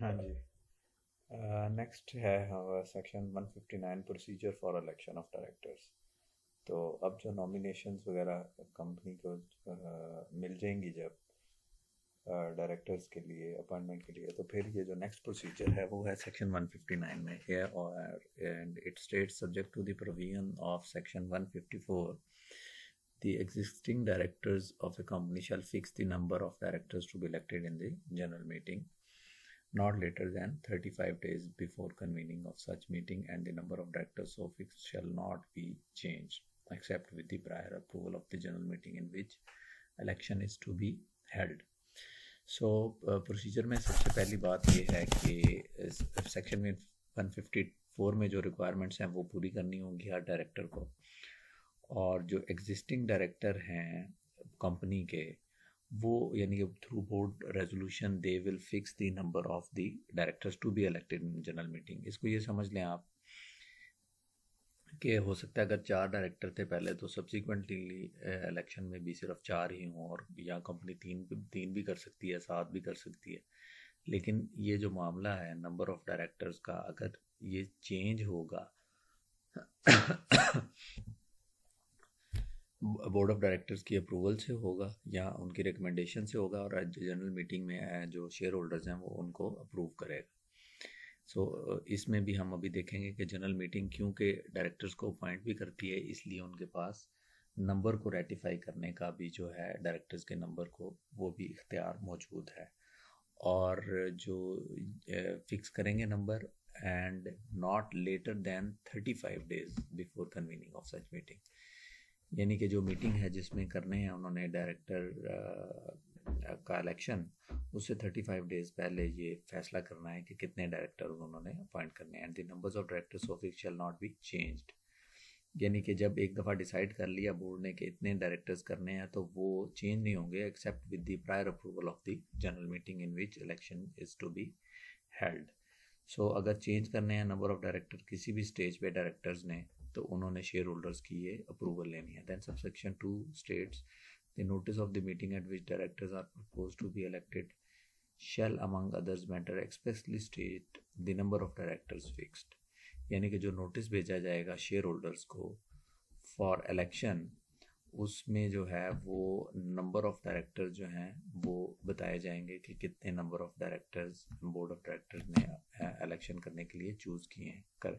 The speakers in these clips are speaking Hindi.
हाँ जी नेक्स्ट uh, है हमारा section 159 procedure for election of directors तो अब जो नॉमिनेशंस वगैरह कंपनी को uh, मिल जाएंगी जब डायरेक्टर्स uh, के लिए अपॉइंटमेंट के लिए तो फिर ये जो नेक्स्ट प्रोसीजर है वो है सेक्शन 159 में है और and it state subject to the provision of section 154 the existing directors of the company shall fix the number of directors to be elected in the general meeting not later than 35 days before convening of such meeting and the number of directors so fixed shall not be changed except with the prior approval of the general meeting in which election is to be held so so, procedure uh, में सबसे पहली बात यह है कि सेक्शन में 154 में जो रिक्वायरमेंट्स हैं वो पूरी करनी होगी हर डायरेक्टर को और जो एग्जिस्टिंग डायरेक्टर हैं कंपनी के वो यानी कि through board resolution they will fix the number of the directors to be elected in general meeting इसको ये समझ लें आप कि हो सकता है अगर चार डायरेक्टर थे पहले तो सब्सिक्वेंटली इलेक्शन eh, में भी सिर्फ चार ही हों और या कंपनी तीन तीन भी कर सकती है सात भी कर सकती है लेकिन ये जो मामला है नंबर ऑफ डायरेक्टर्स का अगर ये चेंज होगा बोर्ड ऑफ डायरेक्टर्स की अप्रूवल से होगा या उनकी रिकमेंडेशन से होगा और जनरल मीटिंग में जो शेयर होल्डर्स हैं वो उनको अप्रूव करेगा सो so, इसमें भी हम अभी देखेंगे कि जनरल मीटिंग क्योंकि डायरेक्टर्स को अपॉइंट भी करती है इसलिए उनके पास नंबर को रेटिफाई करने का भी जो है डायरेक्टर्स के नंबर को वो भी इख्तियार मौजूद है और जो फिक्स करेंगे number and not later than thirty five days before convening of such meeting यानी कि जो मीटिंग है जिसमें करने हैं उन्होंने डायरेक्टर का इलेक्शन उससे 35 डेज पहले ये फैसला करना है कि कितने डायरेक्टर उन्होंने अपॉइंट करने हैं and the numbers of directors of it shall not be changed यानी कि जब एक दफ़ा डिसाइड कर लिया बोर्ड ने कि इतने डायरेक्टर्स करने हैं तो वो चेंज नहीं होंगे except with the prior approval of the general meeting in which election is to be held so अगर चेंज करने हैं नंबर ऑफ डायरेक्टर किसी भी स्टेज पे डायरेक्टर्स ने तो उन्होंने शेयर होल्डर्स की ये अप्रूवल लेनी है then sub section two states the notice of the meeting at which directors are propose to be elected shall among others matter expressly state the number of directors fixed यानी कि जो नोटिस भेजा जाएगा शेयर होल्डर्स को फॉर इलेक्शन उसमें जो है वो नंबर ऑफ डायरेक्टर्स जो हैं वो बताए जाएंगे कि कितने number of directors board of directors ने इलेक्शन करने के लिए चूज़ किए हैं करें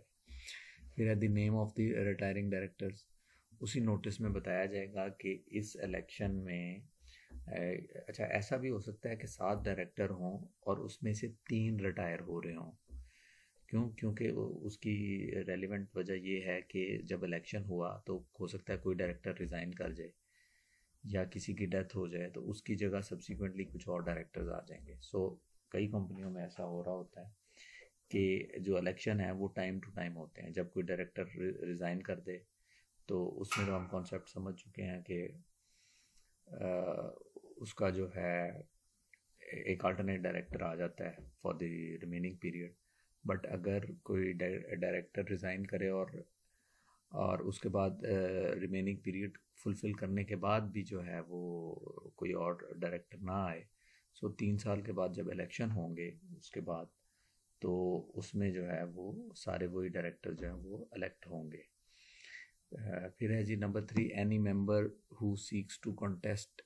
फिर है the name of the retiring directors उसी नोटिस में बताया जाएगा कि इस इलेक्शन में अच्छा ऐसा भी हो सकता है कि सात डायरेक्टर हों और उसमें से तीन रिटायर हो रहे हों क्यों क्योंकि उसकी रेलिवेंट वजह यह है कि जब इलेक्शन हुआ तो हो सकता है कोई डायरेक्टर रिज़ाइन कर जाए या किसी की डेथ हो जाए तो उसकी जगह सब्सिक्वेंटली कुछ और डायरेक्टर्स आ जाएंगे सो so, कई कंपनियों में ऐसा हो रहा होता है कि जो इलेक्शन है वो टाइम टू टाइम होते हैं जब कोई डायरेक्टर रिज़ाइन कर दे तो उसमें तो हम कॉन्सेप्ट समझ चुके हैं कि उसका जो है एक अल्टरनेट डायरेक्टर आ जाता है for the remaining period but अगर कोई डायरेक्टर रिज़ाइन करे और और उसके बाद रिमेनिंग पीरियड फुलफ़िल करने के बाद भी जो है वो कोई और डायरेक्टर ना आए सो तो तीन साल के बाद जब इलेक्शन होंगे उसके बाद तो उसमें जो है वो सारे वही डायरेक्टर जो हैं वो अलेक्ट होंगे फिर है जी number three any member who seeks to contest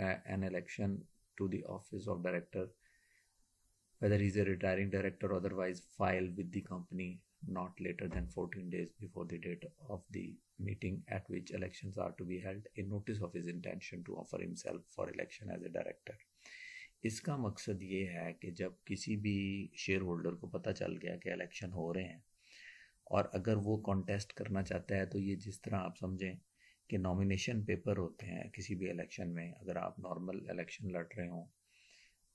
an election to the office of director whether is a retiring director otherwise file with the company not later than fourteen days before the date of the meeting at which election are to be held a notice of is intention to offer himself for election as a director इसका मकसद ये है कि जब किसी भी शेयर होल्डर को पता चल गया कि इलेक्शन हो रहे हैं और अगर वो कॉन्टेस्ट करना चाहता है तो ये जिस तरह आप समझें कि नॉमिनेशन पेपर होते हैं किसी भी इलेक्शन में अगर आप नॉर्मल इलेक्शन लड़ रहे हों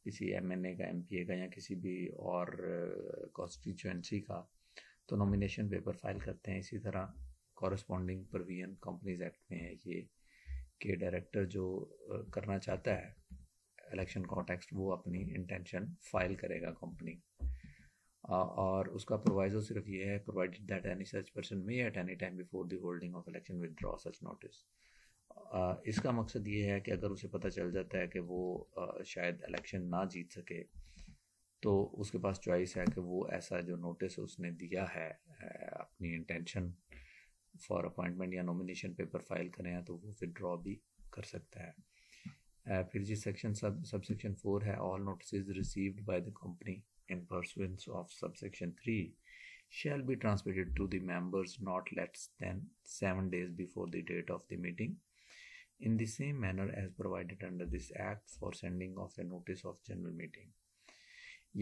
किसी एम का एम का या किसी भी और कॉन्स्टिट्यूंसी uh, का तो नॉमिनेशन पेपर फाइल करते हैं इसी तरह कॉरस्पॉन्डिंग प्रोविजन कंपनीज एक्ट में है ये कि डायरेक्टर जो uh, करना चाहता है इलेक्शन कॉन्टेक्स्ट वो अपनी इंटेंशन फाइल करेगा कंपनी और उसका प्रोवाइजो सिर्फ ये है provided that any such person may at any time before the holding of election withdraw such notice इसका मकसद ये है कि अगर उसे पता चल जाता है कि वो uh, शायद इलेक्शन ना जीत सके तो उसके पास चॉइस है कि वो ऐसा जो नोटिस उसने दिया है अपनी इंटेंशन फॉर अपॉइंटमेंट या नॉमिनेशन पेपर फाइल करें तो वो विदड्रॉ भी कर सकता है Uh, फिर जी section sub sub section four है all notice received by the company in pursuance of sub section three shall be transmitted to the members not less than seven days before the date of the meeting in the same manner as provided under this act for sending of a notice of general meeting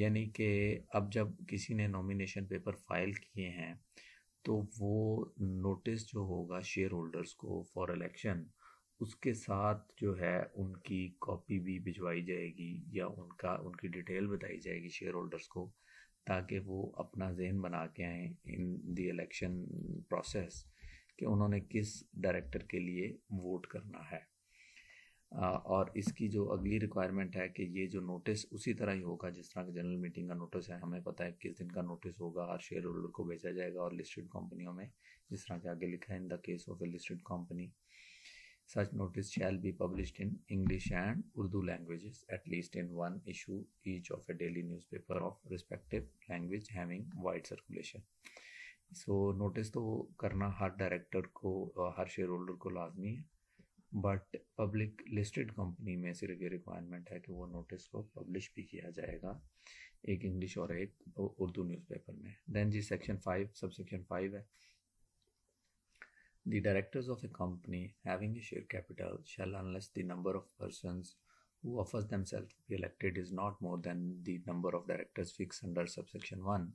यानी कि अब जब किसी ने नॉमिनेशन पेपर फाइल किए हैं तो वो नोटिस जो होगा शेयर होल्डर्स को फॉर इलेक्शन उसके साथ जो है उनकी कॉपी भी भिजवाई जाएगी या उनका उनकी डिटेल बताई जाएगी शेयर होल्डर्स को ताकि वो अपना जहन बना के आए इन दी इलेक्शन प्रोसेस कि उन्होंने किस डायरेक्टर के लिए वोट करना है और इसकी जो अगली रिक्वायरमेंट है कि ये जो नोटिस उसी तरह ही होगा जिस तरह का जनरल मीटिंग का नोटिस है हमें पता है किस दिन का नोटिस होगा हर शेयर होल्डर को भेजा जाएगा और लिस्टेड कंपनियों में जिस तरह के आगे लिखा है in the case of a listed company Such notice shall be published in English and Urdu languages, at least in one issue each of a daily newspaper of respective language having wide circulation. So so, नोटिस तो करना हर डायरेक्टर को हर शेयर होल्डर को लाजमी है बट पब्लिक लिस्टेड कंपनी में सिर्फ ये रिक्वायरमेंट है कि वो नोटिस को पब्लिश भी किया जाएगा एक इंग्लिश और एक उर्दू न्यूज़पेपर में देन जी section five sub section five है The directors of a company having a share capital shall, unless the number of persons who offers themselves to be elected is not more than the number of directors fixed under subsection 1,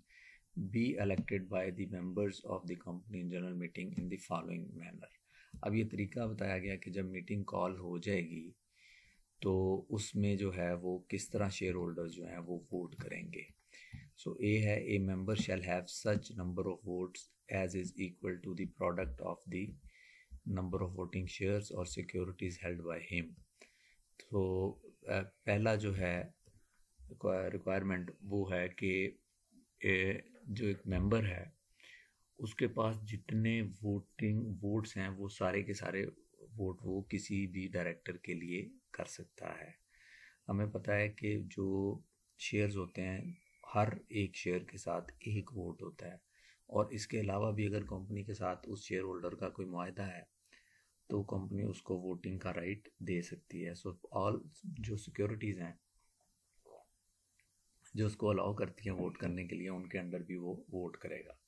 be elected by the members of the company in general meeting in the following manner. अब ये तरीका बताया गया कि जब मीटिंग कॉल हो जाएगी तो उसमें जो है वो किस तरह शेयर होल्डर्स जो हैं वो वोट करेंगे सो ए है a member shall have such number of votes as is equal to the product of the number of voting shares or securities held by him तो पहला जो है रिक्वायरमेंट वो है कि जो एक मेंबर है उसके पास जितने वोटिंग वोट्स हैं वो सारे के सारे वोट वो किसी भी डायरेक्टर के लिए कर सकता है हमें पता है कि जो शेयर्स होते हैं हर एक शेयर के साथ एक वोट होता है और इसके अलावा भी अगर कंपनी के साथ उस शेयर होल्डर का कोई माहा है तो कंपनी उसको वोटिंग का राइट दे सकती है सो ऑल जो सिक्योरिटीज़ हैं जो उसको अलाउ करती हैं वोट करने के लिए उनके अंडर भी वो वोट करेगा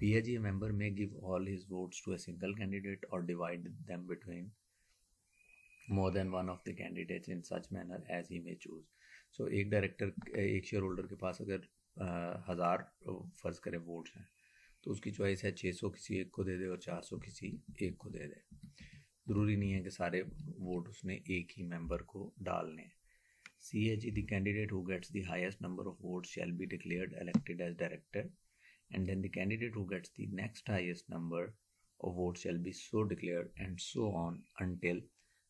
P H E member may give all his votes to a single candidate or divide them between more than one of the candidate in such manner as he may choose so so, एक डायरेक्टर एक शेयर होल्डर के पास अगर हज़ार फ़र्ज़ करें वोट्स हैं तो उसकी चॉइस है छः सौ किसी एक को दे दे और चार सौ किसी एक को दे दे ज़रूरी नहीं है कि सारे वोट उसने एक ही मेंबर को डालने हैं C H the candidate who gets the highest number of vote shall be declared elected as director and then the candidate who gets the next highest number of vote shall be so declare and so on until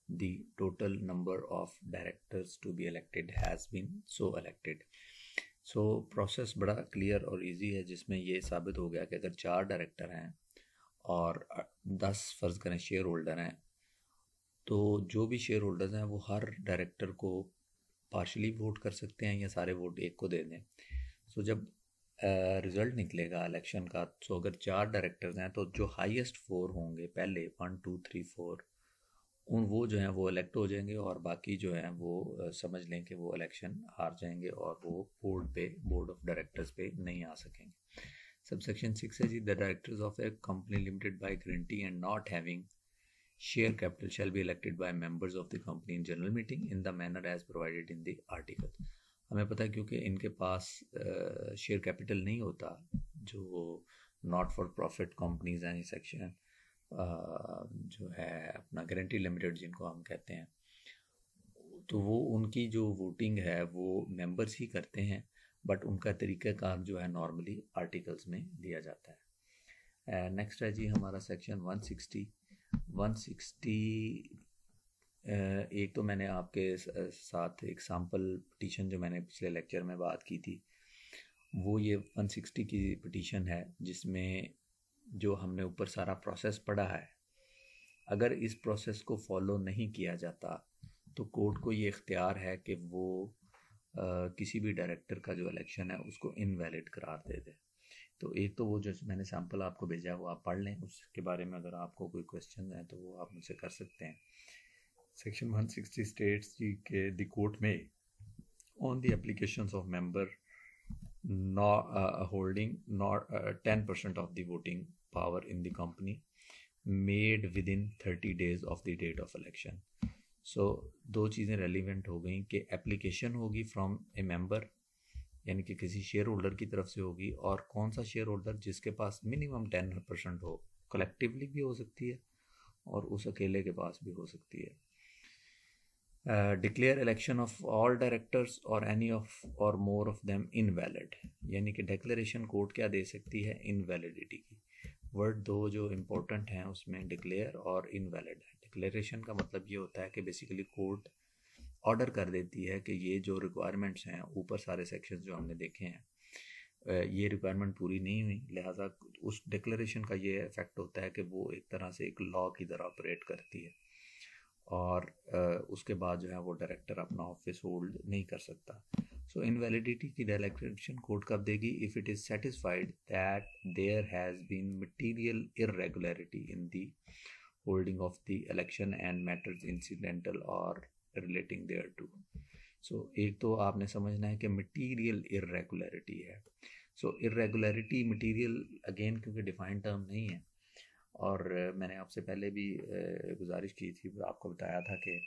the total number of directors to be elected has been so elected so process बड़ा क्लियर और इजी है जिसमें ये साबित हो गया कि अगर चार डायरेक्टर हैं और दस फर्ज करें शेयर होल्डर हैं तो जो भी शेयर होल्डर्स हैं वो हर डायरेक्टर को पार्शली वोट कर सकते हैं या सारे वोट एक को दे दें सो जब रिज़ल्ट निकलेगा इलेक्शन का सो तो अगर चार डायरेक्टर्स हैं तो जो हाईएस्ट फोर होंगे पहले वन टू थ्री फोर उन वो जो हैं वो इलेक्ट हो जाएंगे और बाकी जो हैं वो समझ लें कि वो इलेक्शन हार जाएंगे और वो बोर्ड पे बोर्ड ऑफ डायरेक्टर्स पे नहीं आ सकेंगे सब सेक्शन सिक्स है जी the directors of a company limited by guarantee and not having share capital shall be elected by members of the company in general meeting in the manner as provided in the article हमें पता है क्योंकि इनके पास शेयर uh, कैपिटल नहीं होता जो नॉट फॉर प्रॉफिट कंपनीज हैं सेक्शन जो है अपना गारंटी लिमिटेड जिनको हम कहते हैं तो वो उनकी जो वोटिंग है वो मेंबर्स ही करते हैं बट उनका काम जो है नॉर्मली आर्टिकल्स में दिया जाता है नेक्स्ट uh, है जी हमारा सेक्शन 160 160 एक तो मैंने आपके साथ एक सैम्पल पटिशन जो मैंने पिछले लेक्चर में बात की थी वो ये 160 की पटिशन है जिसमें जो हमने ऊपर सारा प्रोसेस पढ़ा है अगर इस प्रोसेस को फॉलो नहीं किया जाता तो कोर्ट को ये इख्तियार है कि वो आ, किसी भी डायरेक्टर का जो इलेक्शन है उसको इनवैलिड करार दे दे तो एक तो वो जो मैंने सैम्पल आपको भेजा है वो आप पढ़ लें उसके बारे में अगर आपको कोई क्वेश्चन है तो वो आप मुझसे कर सकते हैं सेक्शन 160 स्टेट्स जी के द कोर्ट में on the application of member not uh, holding not uh, 10% of the voting power in the company made within 30 days of the date of election so so, दो चीज़ें रेलिवेंट हो गई कि एप्लीकेशन होगी फ्रॉम ए मेंबर यानी कि किसी शेयर होल्डर की तरफ से होगी और कौन सा शेयर होल्डर जिसके पास मिनिमम टेन परसेंट हो कलेक्टिवली भी हो सकती है और उस अकेले के पास भी हो सकती है declare election of all directors or any of or more of them invalid यानी कि डिक्लेरेशन कोर्ट क्या दे सकती है invalidity की वर्ड दो जो इम्पोर्टेंट हैं उसमें डिक्लेयर और इनवैलिड है डिक्लेरेशन का मतलब ये होता है कि बेसिकली कोर्ट ऑर्डर कर देती है कि ये जो रिक्वायरमेंट्स हैं ऊपर सारे सेक्शन जो हमने देखे हैं uh, ये रिक्वायरमेंट पूरी नहीं हुई लिहाजा उस डिक्लेरेशन का ये इफेक्ट होता है कि वो एक तरह से एक लॉ की तरह ऑपरेट करती है और उसके बाद जो है वो डायरेक्टर अपना ऑफिस होल्ड नहीं कर सकता सो इनवैलिडिटी की डायरेक्शन कोर्ट कब देगी if it is satisfied that there has been material irregularity in the holding of the election and matters incidental or relating thereto so एक तो आपने समझना है कि मटीरियल इरेगुलरिटी है सो इरेगुलरिटी मटीरियल अगेन क्योंकि डिफाइंड टर्म नहीं है और मैंने आपसे पहले भी गुजारिश की थी आपको बताया था कि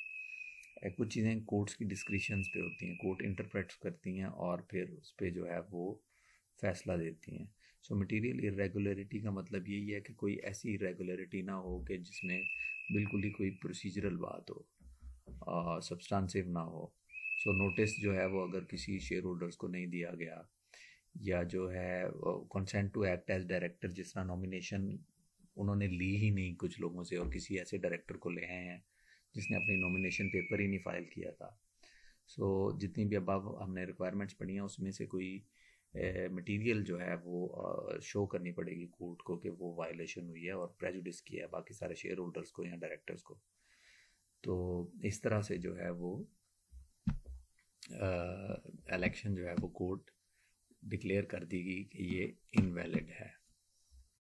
कुछ चीज़ें कोर्ट्स की डिस्क्रिप्शन पे होती हैं कोर्ट इंटरप्रेट करती हैं और फिर उस पर जो है वो फैसला देती हैं सो मटेरियल इरेगुलरिटी का मतलब यही है कि कोई ऐसी इरेगुलरिटी ना हो कि जिसमें बिल्कुल ही कोई प्रोसीजरल बात हो सब्सटांसिव ना हो सो so, नोटिस जो है वो अगर किसी शेयर होल्डर्स को नहीं दिया गया या जो है consent to act as director जिस तरह नॉमिनेशन उन्होंने ली ही नहीं कुछ लोगों से और किसी ऐसे डायरेक्टर को ले आए हैं जिसने अपनी नॉमिनेशन पेपर ही नहीं फाइल किया था सो so, जितनी भी अब हमने रिक्वायरमेंट्स पढ़ी हैं उसमें से कोई मटेरियल जो है वो शो करनी पड़ेगी कोर्ट को कि वो वायलेशन हुई है और प्रेजुडिस किया है बाकी सारे शेयर होल्डर्स को या डायरेक्टर्स को तो इस तरह से जो है वो इलेक्शन जो है वो कोर्ट डिक्लेयर कर दी गई कि ये इनवैलिड है